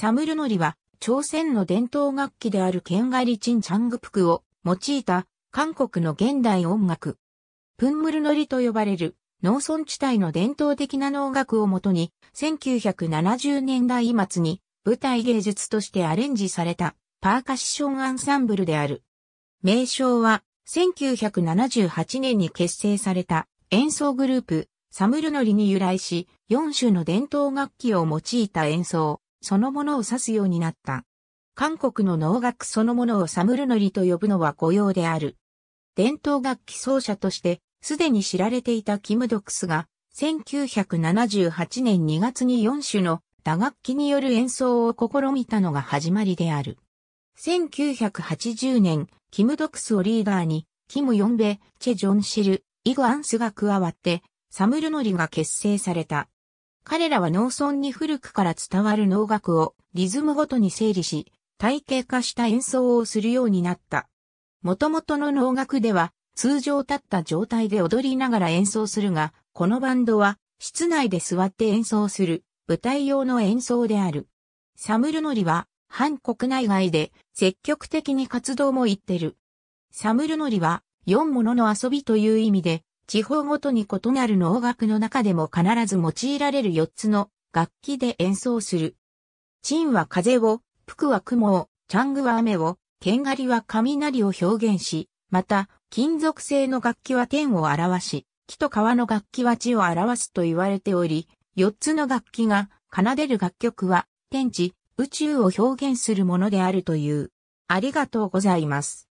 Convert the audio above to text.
サムルノリは、朝鮮の伝統楽器であるケ外ガリチンチャングプクを用いた韓国の現代音楽。プンムルノリと呼ばれる農村地帯の伝統的な農楽をもとに、1970年代末に舞台芸術としてアレンジされたパーカッションアンサンブルである。名称は1978年に結成された演奏グループサムルノリに由来し、4種の伝統楽器を用いた演奏。そのものを指すようになった。韓国の能楽そのものをサムルノリと呼ぶのは御用である。伝統楽器奏者として、すでに知られていたキムドクスが、1978年2月に4種の打楽器による演奏を試みたのが始まりである。1980年、キムドクスをリーダーに、キム・ヨンベ、チェ・ジョン・シル、イグ・アンスが加わって、サムルノリが結成された。彼らは農村に古くから伝わる能楽をリズムごとに整理し、体系化した演奏をするようになった。元々の能楽では、通常立った状態で踊りながら演奏するが、このバンドは、室内で座って演奏する、舞台用の演奏である。サムルノリは、反国内外で積極的に活動も行ってる。サムルノリは、四ものの遊びという意味で、地方ごとに異なる能楽の中でも必ず用いられる4つの楽器で演奏する。チンは風を、プクは雲を、チャングは雨を、ケンガリは雷を表現し、また、金属製の楽器は天を表し、木と川の楽器は地を表すと言われており、4つの楽器が奏でる楽曲は、天地、宇宙を表現するものであるという。ありがとうございます。